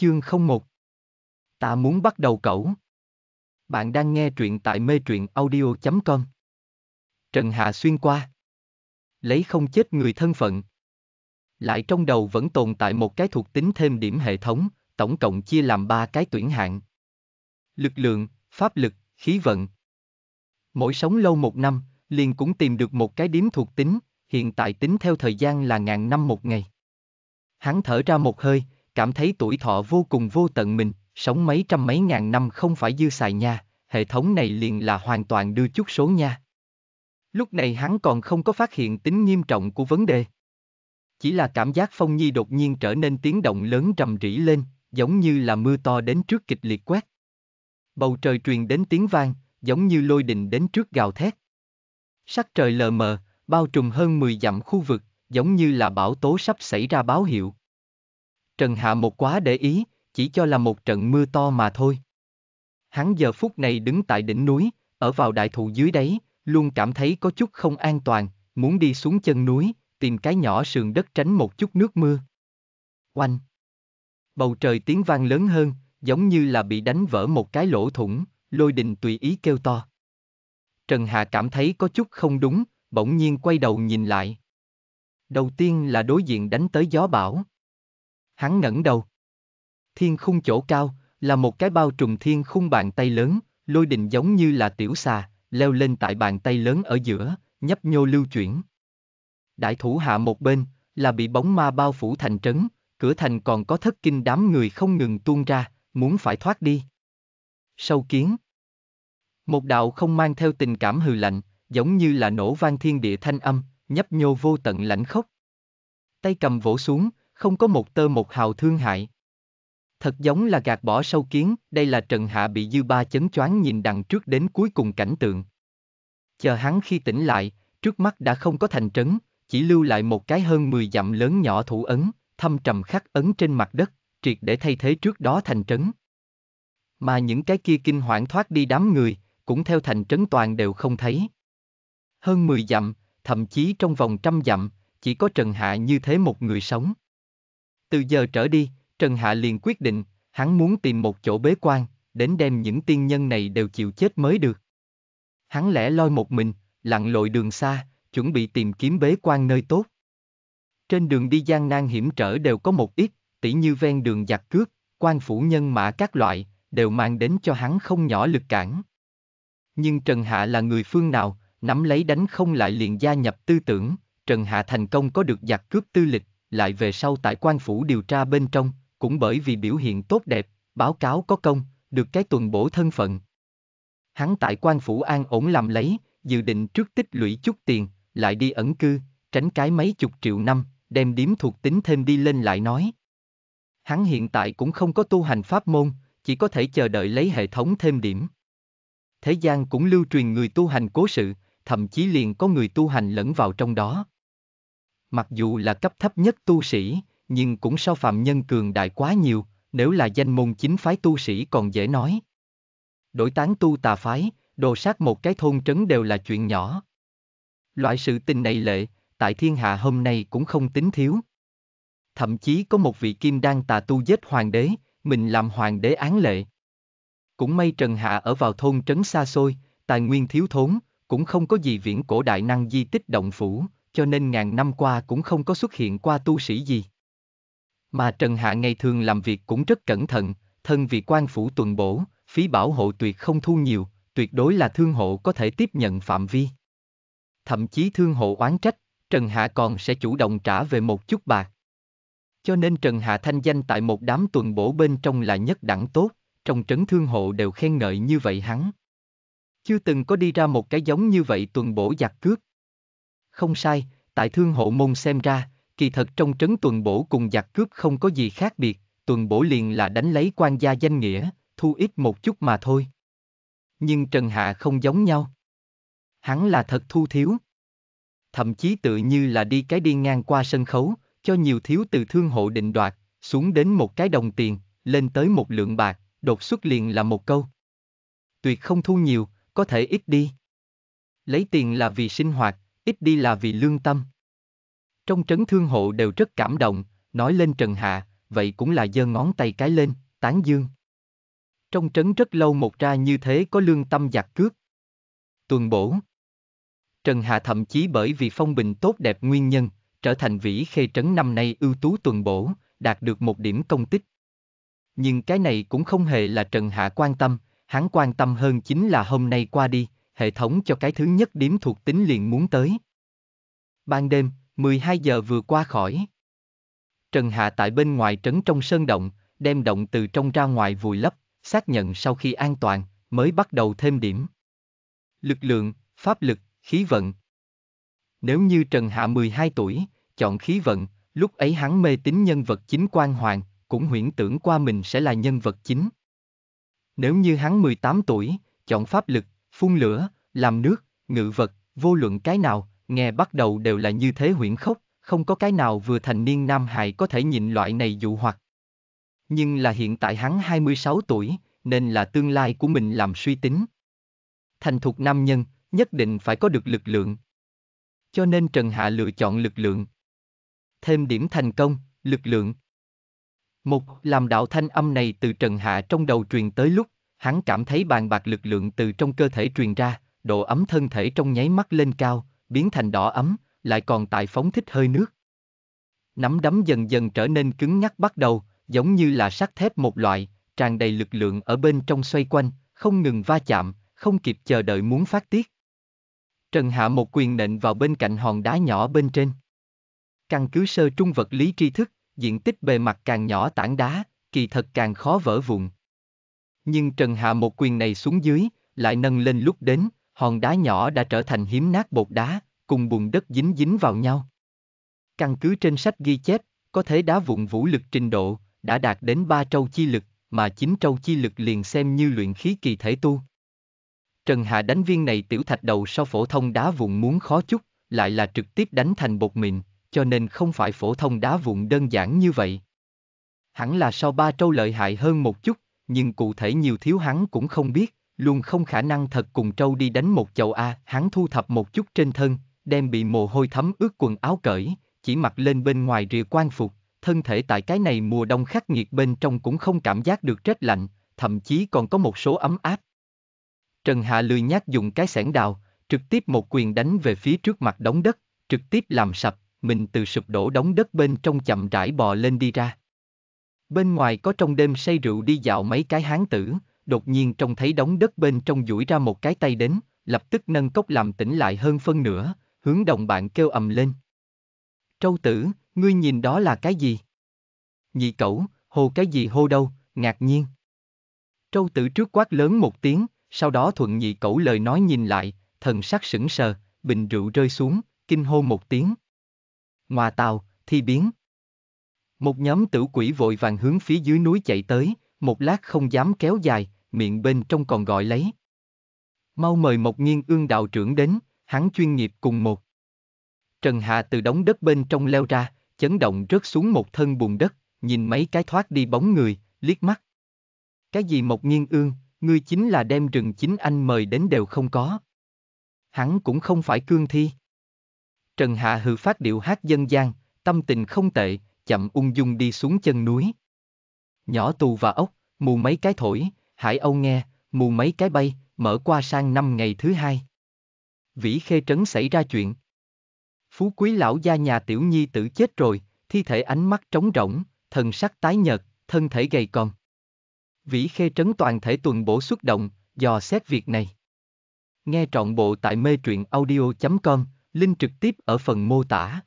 Chương 01 Ta muốn bắt đầu cẩu. Bạn đang nghe truyện tại mê truyện audio.com Trần Hạ xuyên qua Lấy không chết người thân phận Lại trong đầu vẫn tồn tại một cái thuộc tính thêm điểm hệ thống, tổng cộng chia làm ba cái tuyển hạng. Lực lượng, pháp lực, khí vận. Mỗi sống lâu một năm, liền cũng tìm được một cái điểm thuộc tính, hiện tại tính theo thời gian là ngàn năm một ngày. Hắn thở ra một hơi, cảm thấy tuổi thọ vô cùng vô tận mình, sống mấy trăm mấy ngàn năm không phải dư xài nha, hệ thống này liền là hoàn toàn đưa chút số nha. Lúc này hắn còn không có phát hiện tính nghiêm trọng của vấn đề. Chỉ là cảm giác Phong Nhi đột nhiên trở nên tiếng động lớn trầm rỉ lên, giống như là mưa to đến trước kịch liệt quét. Bầu trời truyền đến tiếng vang, giống như lôi đình đến trước gào thét. Sắc trời lờ mờ, bao trùm hơn 10 dặm khu vực, giống như là bão tố sắp xảy ra báo hiệu. Trần Hạ một quá để ý, chỉ cho là một trận mưa to mà thôi. Hắn giờ phút này đứng tại đỉnh núi, ở vào đại thụ dưới đấy, luôn cảm thấy có chút không an toàn, muốn đi xuống chân núi, tìm cái nhỏ sườn đất tránh một chút nước mưa. Oanh! Bầu trời tiếng vang lớn hơn, giống như là bị đánh vỡ một cái lỗ thủng, lôi đình tùy ý kêu to. Trần Hạ cảm thấy có chút không đúng, bỗng nhiên quay đầu nhìn lại. Đầu tiên là đối diện đánh tới gió bão. Hắn ngẩng đầu. Thiên khung chỗ cao, là một cái bao trùm thiên khung bàn tay lớn, lôi đình giống như là tiểu xà, leo lên tại bàn tay lớn ở giữa, nhấp nhô lưu chuyển. Đại thủ hạ một bên, là bị bóng ma bao phủ thành trấn, cửa thành còn có thất kinh đám người không ngừng tuôn ra, muốn phải thoát đi. Sâu kiến Một đạo không mang theo tình cảm hừ lạnh, giống như là nổ vang thiên địa thanh âm, nhấp nhô vô tận lãnh khốc. Tay cầm vỗ xuống, không có một tơ một hào thương hại. Thật giống là gạt bỏ sâu kiến, đây là Trần Hạ bị dư ba chấn choáng nhìn đằng trước đến cuối cùng cảnh tượng. Chờ hắn khi tỉnh lại, trước mắt đã không có thành trấn, chỉ lưu lại một cái hơn 10 dặm lớn nhỏ thủ ấn, thâm trầm khắc ấn trên mặt đất, triệt để thay thế trước đó thành trấn. Mà những cái kia kinh hoảng thoát đi đám người, cũng theo thành trấn toàn đều không thấy. Hơn 10 dặm, thậm chí trong vòng trăm dặm, chỉ có Trần Hạ như thế một người sống. Từ giờ trở đi, Trần Hạ liền quyết định, hắn muốn tìm một chỗ bế quan, đến đem những tiên nhân này đều chịu chết mới được. Hắn lẻ loi một mình, lặn lội đường xa, chuẩn bị tìm kiếm bế quan nơi tốt. Trên đường đi gian nan hiểm trở đều có một ít, tỉ như ven đường giặc cướp, quan phủ nhân mã các loại, đều mang đến cho hắn không nhỏ lực cản. Nhưng Trần Hạ là người phương nào, nắm lấy đánh không lại liền gia nhập tư tưởng, Trần Hạ thành công có được giặc cướp tư lịch, lại về sau tại quan phủ điều tra bên trong, cũng bởi vì biểu hiện tốt đẹp, báo cáo có công, được cái tuần bổ thân phận. Hắn tại quan phủ an ổn làm lấy, dự định trước tích lũy chút tiền, lại đi ẩn cư, tránh cái mấy chục triệu năm, đem điếm thuộc tính thêm đi lên lại nói. Hắn hiện tại cũng không có tu hành pháp môn, chỉ có thể chờ đợi lấy hệ thống thêm điểm. Thế gian cũng lưu truyền người tu hành cố sự, thậm chí liền có người tu hành lẫn vào trong đó mặc dù là cấp thấp nhất tu sĩ, nhưng cũng so phạm nhân cường đại quá nhiều, nếu là danh môn chính phái tu sĩ còn dễ nói. Đổi tán tu tà phái, đồ sát một cái thôn trấn đều là chuyện nhỏ. Loại sự tình này lệ, tại thiên hạ hôm nay cũng không tính thiếu. Thậm chí có một vị kim đan tà tu giết hoàng đế, mình làm hoàng đế án lệ. Cũng may Trần Hạ ở vào thôn trấn xa xôi, tài nguyên thiếu thốn, cũng không có gì viễn cổ đại năng di tích động phủ, cho nên ngàn năm qua cũng không có xuất hiện qua tu sĩ gì. Mà Trần Hạ ngày thường làm việc cũng rất cẩn thận, thân vì quan phủ tuần bổ, phí bảo hộ tuyệt không thu nhiều, tuyệt đối là thương hộ có thể tiếp nhận phạm vi. Thậm chí thương hộ oán trách, Trần Hạ còn sẽ chủ động trả về một chút bạc. Cho nên Trần Hạ thanh danh tại một đám tuần bổ bên trong là nhất đẳng tốt, trong trấn thương hộ đều khen ngợi như vậy hắn. Chưa từng có đi ra một cái giống như vậy tuần bổ giặc cướp. Không sai, tại thương hộ môn xem ra, kỳ thật trong trấn tuần bổ cùng giặc cướp không có gì khác biệt, tuần bổ liền là đánh lấy quan gia danh nghĩa, thu ít một chút mà thôi. Nhưng Trần Hạ không giống nhau. Hắn là thật thu thiếu. Thậm chí tự như là đi cái đi ngang qua sân khấu, cho nhiều thiếu từ thương hộ định đoạt, xuống đến một cái đồng tiền, lên tới một lượng bạc, đột xuất liền là một câu. Tuyệt không thu nhiều, có thể ít đi. Lấy tiền là vì sinh hoạt, ít đi là vì lương tâm. Trong trấn thương hộ đều rất cảm động, nói lên Trần Hạ, vậy cũng là giơ ngón tay cái lên, tán dương. Trong trấn rất lâu một ra như thế có lương tâm giặc cước, Tuần bổ. Trần Hạ thậm chí bởi vì phong bình tốt đẹp nguyên nhân, trở thành vĩ khê trấn năm nay ưu tú tuần bổ, đạt được một điểm công tích. Nhưng cái này cũng không hề là Trần Hạ quan tâm, hắn quan tâm hơn chính là hôm nay qua đi, hệ thống cho cái thứ nhất điểm thuộc tính liền muốn tới. Ban đêm, 12 giờ vừa qua khỏi. Trần Hạ tại bên ngoài trấn trong sơn động, đem động từ trong ra ngoài vùi lấp, xác nhận sau khi an toàn, mới bắt đầu thêm điểm. Lực lượng, pháp lực, khí vận. Nếu như Trần Hạ 12 tuổi, chọn khí vận, lúc ấy hắn mê tín nhân vật chính quan hoàng, cũng huyễn tưởng qua mình sẽ là nhân vật chính. Nếu như hắn 18 tuổi, chọn pháp lực, phun lửa, làm nước, ngự vật, vô luận cái nào, nghe bắt đầu đều là như thế huyễn khốc, không có cái nào vừa thành niên nam hài có thể nhịn loại này dụ hoặc. Nhưng là hiện tại hắn 26 tuổi, nên là tương lai của mình làm suy tính. Thành thục nam nhân, nhất định phải có được lực lượng. Cho nên Trần Hạ lựa chọn lực lượng. Thêm điểm thành công, lực lượng. Một, làm đạo thanh âm này từ Trần Hạ trong đầu truyền tới lúc Hắn cảm thấy bàn bạc lực lượng từ trong cơ thể truyền ra, độ ấm thân thể trong nháy mắt lên cao, biến thành đỏ ấm, lại còn tại phóng thích hơi nước. Nắm đấm dần dần trở nên cứng nhắc bắt đầu, giống như là sắt thép một loại, tràn đầy lực lượng ở bên trong xoay quanh, không ngừng va chạm, không kịp chờ đợi muốn phát tiết. Trần Hạ một quyền nện vào bên cạnh hòn đá nhỏ bên trên. Căn cứ sơ trung vật lý tri thức, diện tích bề mặt càng nhỏ tảng đá, kỳ thật càng khó vỡ vụn, nhưng Trần Hạ một quyền này xuống dưới, lại nâng lên lúc đến, hòn đá nhỏ đã trở thành hiếm nát bột đá, cùng bùn đất dính dính vào nhau. Căn cứ trên sách ghi chép, có thể đá vụn vũ lực trình độ, đã đạt đến ba trâu chi lực, mà chín trâu chi lực liền xem như luyện khí kỳ thể tu. Trần Hạ đánh viên này tiểu thạch đầu so phổ thông đá vụn muốn khó chút, lại là trực tiếp đánh thành bột mịn, cho nên không phải phổ thông đá vụn đơn giản như vậy. Hẳn là sau ba trâu lợi hại hơn một chút, nhưng cụ thể nhiều thiếu hắn cũng không biết, luôn không khả năng thật cùng trâu đi đánh một chậu A, hắn thu thập một chút trên thân, đem bị mồ hôi thấm ướt quần áo cởi, chỉ mặc lên bên ngoài rìa quan phục, thân thể tại cái này mùa đông khắc nghiệt bên trong cũng không cảm giác được rét lạnh, thậm chí còn có một số ấm áp. Trần Hạ lười nhát dùng cái sẻn đào, trực tiếp một quyền đánh về phía trước mặt đống đất, trực tiếp làm sập, mình từ sụp đổ đống đất bên trong chậm rãi bò lên đi ra. Bên ngoài có trong đêm say rượu đi dạo mấy cái hán tử, đột nhiên trông thấy đống đất bên trong duỗi ra một cái tay đến, lập tức nâng cốc làm tỉnh lại hơn phân nửa, hướng đồng bạn kêu ầm lên. Trâu tử, ngươi nhìn đó là cái gì? Nhị cẩu, hồ cái gì hô đâu, ngạc nhiên. Trâu tử trước quát lớn một tiếng, sau đó thuận nhị cẩu lời nói nhìn lại, thần sắc sững sờ, bình rượu rơi xuống, kinh hô một tiếng. Ngoà tàu, thi biến. Một nhóm tử quỷ vội vàng hướng phía dưới núi chạy tới, một lát không dám kéo dài, miệng bên trong còn gọi lấy. Mau mời một Nghiên ương đạo trưởng đến, hắn chuyên nghiệp cùng một. Trần Hà từ đống đất bên trong leo ra, chấn động rớt xuống một thân bùn đất, nhìn mấy cái thoát đi bóng người, liếc mắt. Cái gì một Nghiên ương, ngươi chính là đem rừng chính anh mời đến đều không có. Hắn cũng không phải cương thi. Trần Hạ hừ phát điệu hát dân gian, tâm tình không tệ, chậm ung dung đi xuống chân núi. Nhỏ tù và ốc, mù mấy cái thổi, hải âu nghe, mù mấy cái bay, mở qua sang năm ngày thứ hai. Vĩ Khê Trấn xảy ra chuyện. Phú quý lão gia nhà tiểu nhi tử chết rồi, thi thể ánh mắt trống rỗng, thần sắc tái nhợt, thân thể gầy còm. Vĩ Khê Trấn toàn thể tuần bổ xuất động, dò xét việc này. Nghe trọn bộ tại mê truyện audio.com, link trực tiếp ở phần mô tả.